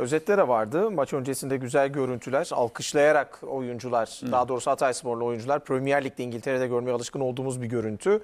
özetlere vardı. Maç öncesinde güzel görüntüler, alkışlayarak oyuncular, hmm. daha doğrusu Hatay Sporlu oyuncular Premier Lig'de İngiltere'de görmeye alışkın olduğumuz bir görüntü.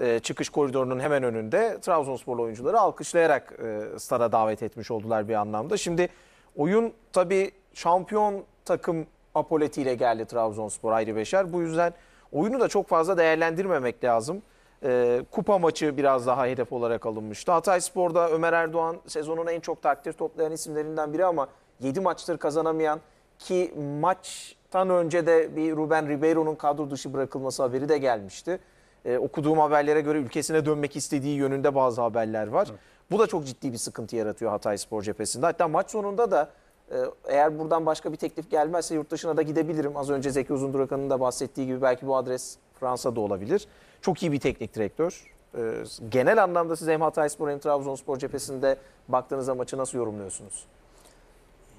Ee, çıkış koridorunun hemen önünde Trabzonsporlu oyuncuları alkışlayarak e, stada davet etmiş oldular bir anlamda. Şimdi oyun tabi şampiyon takım apoletiyle geldi Trabzonspor ayrı beşer. Bu yüzden oyunu da çok fazla değerlendirmemek lazım. E, kupa maçı biraz daha hedef olarak alınmıştı. Hatay Spor'da Ömer Erdoğan sezonun en çok takdir toplayan isimlerinden biri ama 7 maçtır kazanamayan ki maçtan önce de bir Ruben Ribeiro'nun kadro dışı bırakılması haberi de gelmişti. E, okuduğum haberlere göre ülkesine dönmek istediği yönünde bazı haberler var. Evet. Bu da çok ciddi bir sıkıntı yaratıyor Hatay Spor cephesinde. Hatta maç sonunda da e, eğer buradan başka bir teklif gelmezse yurt dışına da gidebilirim. Az önce Zeki Uzundurakan'ın da bahsettiği gibi belki bu adres Fransa'da olabilir. Çok iyi bir teknik direktör. Ee, genel anlamda siz hem Hatayspor hem Trabzonspor cephesinde baktığınızda maçı nasıl yorumluyorsunuz?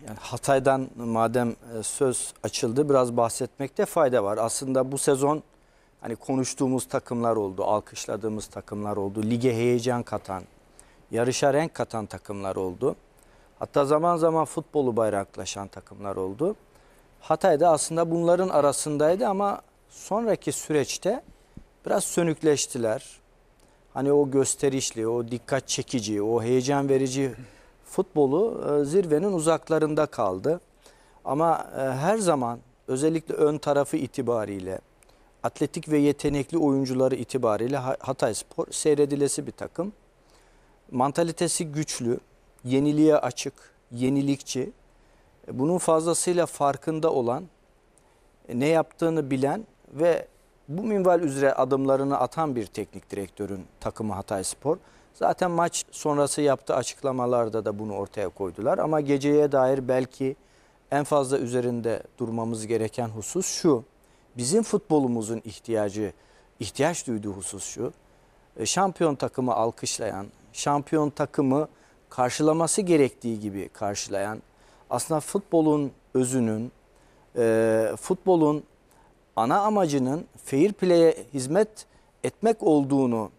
Yani Hatay'dan madem e, söz açıldı biraz bahsetmekte fayda var. Aslında bu sezon hani konuştuğumuz takımlar oldu, alkışladığımız takımlar oldu, lige heyecan katan, yarışa renk katan takımlar oldu. Hatta zaman zaman futbolu bayraklaşan takımlar oldu. Hatay'da aslında bunların arasındaydı ama sonraki süreçte biraz sönükleştiler. Hani o gösterişli, o dikkat çekici, o heyecan verici futbolu e, zirvenin uzaklarında kaldı. Ama e, her zaman özellikle ön tarafı itibariyle, atletik ve yetenekli oyuncuları itibariyle Hatay Spor seyredilesi bir takım. Mantalitesi güçlü, yeniliğe açık, yenilikçi, bunun fazlasıyla farkında olan, e, ne yaptığını bilen ve bu minval üzere adımlarını atan bir teknik direktörün takımı Hatay Spor. Zaten maç sonrası yaptığı açıklamalarda da bunu ortaya koydular. Ama geceye dair belki en fazla üzerinde durmamız gereken husus şu. Bizim futbolumuzun ihtiyacı, ihtiyaç duyduğu husus şu. E, şampiyon takımı alkışlayan, şampiyon takımı karşılaması gerektiği gibi karşılayan, aslında futbolun özünün, e, futbolun ana amacının fair play'e hizmet etmek olduğunu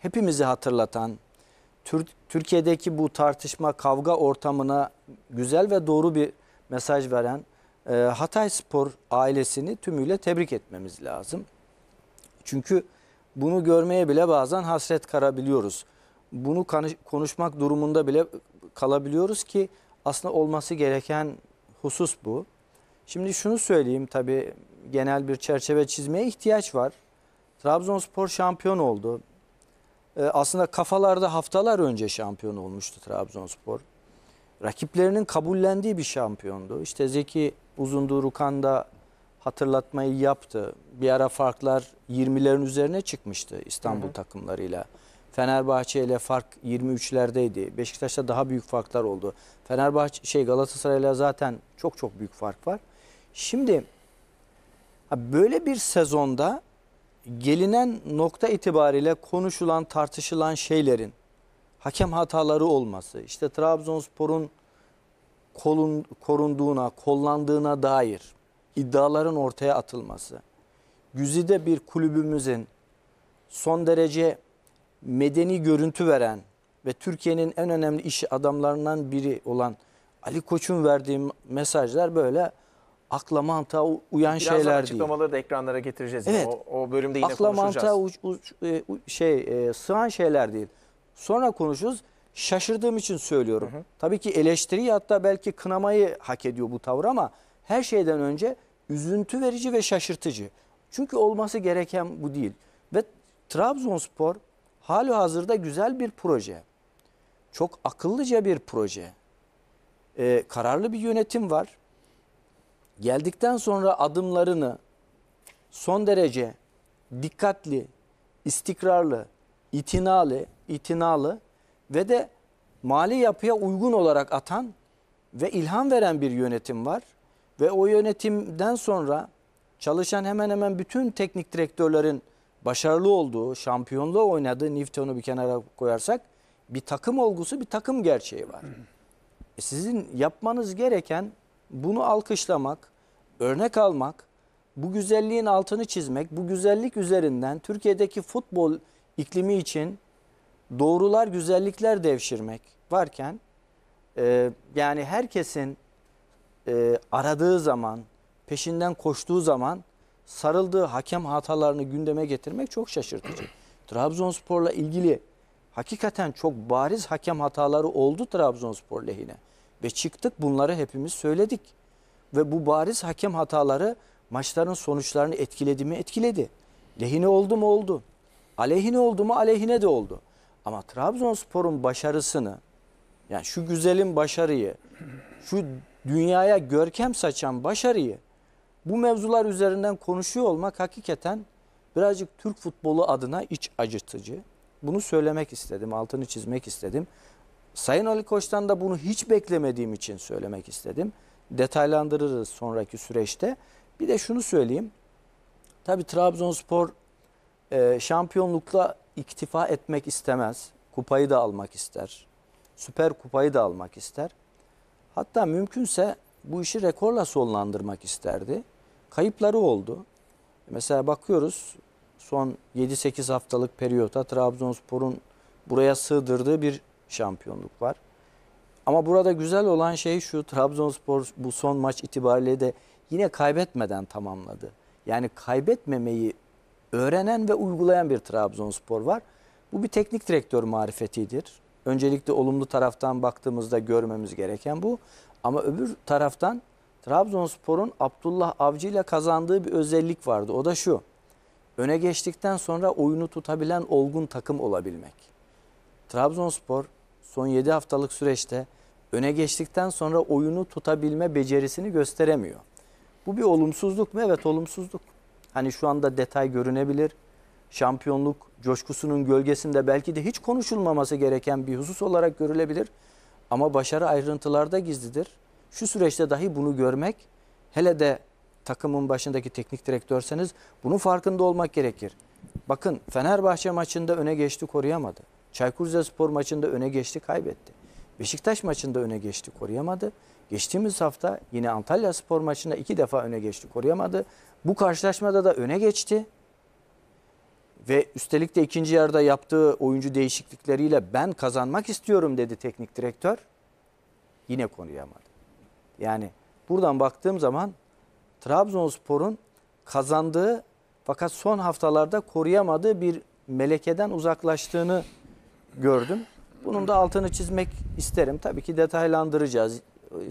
hepimizi hatırlatan, Türkiye'deki bu tartışma kavga ortamına güzel ve doğru bir mesaj veren e, Hatay Spor ailesini tümüyle tebrik etmemiz lazım. Çünkü bunu görmeye bile bazen hasret karabiliyoruz. Bunu konuşmak durumunda bile kalabiliyoruz ki aslında olması gereken husus bu. Şimdi şunu söyleyeyim tabii genel bir çerçeve çizmeye ihtiyaç var. Trabzonspor şampiyon oldu. E, aslında kafalarda haftalar önce şampiyon olmuştu Trabzonspor. Rakiplerinin kabullendiği bir şampiyondu. İşte Zeki Uzundu Rukan da hatırlatmayı yaptı. Bir ara farklar 20'lerin üzerine çıkmıştı İstanbul hı hı. takımlarıyla. Fenerbahçe ile fark 23'lerdeydi. Beşiktaş'ta daha büyük farklar oldu. Fenerbahçe şey Galatasaray'la zaten çok çok büyük fark var. Şimdi Böyle bir sezonda gelinen nokta itibariyle konuşulan tartışılan şeylerin hakem hataları olması işte Trabzonspor'un kolun, korunduğuna kollandığına dair iddiaların ortaya atılması güzide bir kulübümüzün son derece medeni görüntü veren ve Türkiye'nin en önemli iş adamlarından biri olan Ali Koç'un verdiği mesajlar böyle akla mantığa uyan Birazdan şeyler değil. açıklamaları da ekranlara getireceğiz. Evet. o, o bölümde yine akla konuşacağız. Akla mantığa uç, uç, e, uç, şey, e, sığan şeyler değil. Sonra konuşuruz. Şaşırdığım için söylüyorum. Hı hı. Tabii ki eleştiriyi hatta belki kınamayı hak ediyor bu tavır ama her şeyden önce üzüntü verici ve şaşırtıcı. Çünkü olması gereken bu değil. Ve Trabzonspor hali hazırda güzel bir proje. Çok akıllıca bir proje. Ee, kararlı bir yönetim var geldikten sonra adımlarını son derece dikkatli, istikrarlı, itinalı, itinalı ve de mali yapıya uygun olarak atan ve ilham veren bir yönetim var. Ve o yönetimden sonra çalışan hemen hemen bütün teknik direktörlerin başarılı olduğu, şampiyonluğu oynadığı Nifton'u bir kenara koyarsak bir takım olgusu, bir takım gerçeği var. E sizin yapmanız gereken bunu alkışlamak, örnek almak, bu güzelliğin altını çizmek, bu güzellik üzerinden Türkiye'deki futbol iklimi için doğrular, güzellikler devşirmek varken e, yani herkesin e, aradığı zaman, peşinden koştuğu zaman sarıldığı hakem hatalarını gündeme getirmek çok şaşırtıcı. Trabzonspor'la ilgili hakikaten çok bariz hakem hataları oldu Trabzonspor lehine. Ve çıktık bunları hepimiz söyledik. Ve bu bariz hakem hataları maçların sonuçlarını etkiledi mi etkiledi. Lehine oldu mu oldu. Aleyhine oldu mu aleyhine de oldu. Ama Trabzonspor'un başarısını yani şu güzelim başarıyı şu dünyaya görkem saçan başarıyı bu mevzular üzerinden konuşuyor olmak hakikaten birazcık Türk futbolu adına iç acıtıcı. Bunu söylemek istedim, altını çizmek istedim. Sayın Ali Koç'tan da bunu hiç beklemediğim için söylemek istedim. Detaylandırırız sonraki süreçte. Bir de şunu söyleyeyim. Tabii Trabzonspor e, şampiyonlukla iktifa etmek istemez. Kupayı da almak ister. Süper kupayı da almak ister. Hatta mümkünse bu işi rekorla sonlandırmak isterdi. Kayıpları oldu. Mesela bakıyoruz son 7-8 haftalık periyota Trabzonspor'un buraya sığdırdığı bir şampiyonluk var. Ama burada güzel olan şey şu Trabzonspor bu son maç itibariyle de yine kaybetmeden tamamladı. Yani kaybetmemeyi öğrenen ve uygulayan bir Trabzonspor var. Bu bir teknik direktör marifetidir. Öncelikle olumlu taraftan baktığımızda görmemiz gereken bu. Ama öbür taraftan Trabzonspor'un Abdullah Avcı ile kazandığı bir özellik vardı. O da şu. Öne geçtikten sonra oyunu tutabilen olgun takım olabilmek. Trabzonspor son 7 haftalık süreçte öne geçtikten sonra oyunu tutabilme becerisini gösteremiyor. Bu bir olumsuzluk mu? Evet olumsuzluk. Hani şu anda detay görünebilir. Şampiyonluk coşkusunun gölgesinde belki de hiç konuşulmaması gereken bir husus olarak görülebilir. Ama başarı ayrıntılarda gizlidir. Şu süreçte dahi bunu görmek hele de takımın başındaki teknik direktörseniz bunun farkında olmak gerekir. Bakın Fenerbahçe maçında öne geçti koruyamadı. Çaykur Rizespor maçında öne geçti kaybetti. Beşiktaş maçında öne geçti koruyamadı. Geçtiğimiz hafta yine Antalya Spor maçında iki defa öne geçti koruyamadı. Bu karşılaşmada da öne geçti. Ve üstelik de ikinci yarıda yaptığı oyuncu değişiklikleriyle ben kazanmak istiyorum dedi teknik direktör. Yine koruyamadı. Yani buradan baktığım zaman Trabzonspor'un kazandığı fakat son haftalarda koruyamadığı bir melekeden uzaklaştığını gördüm. Bunun da altını çizmek isterim. Tabii ki detaylandıracağız.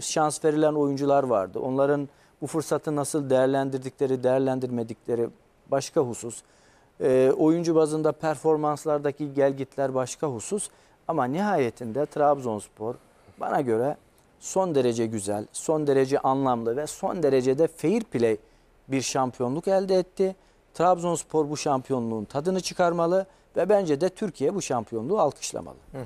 Şans verilen oyuncular vardı. Onların bu fırsatı nasıl değerlendirdikleri, değerlendirmedikleri başka husus. E, oyuncu bazında performanslardaki gelgitler başka husus. Ama nihayetinde Trabzonspor bana göre son derece güzel, son derece anlamlı ve son derecede fair play bir şampiyonluk elde etti. Trabzonspor bu şampiyonluğun tadını çıkarmalı ve bence de Türkiye bu şampiyonluğu alkışlamalı. Hı hı.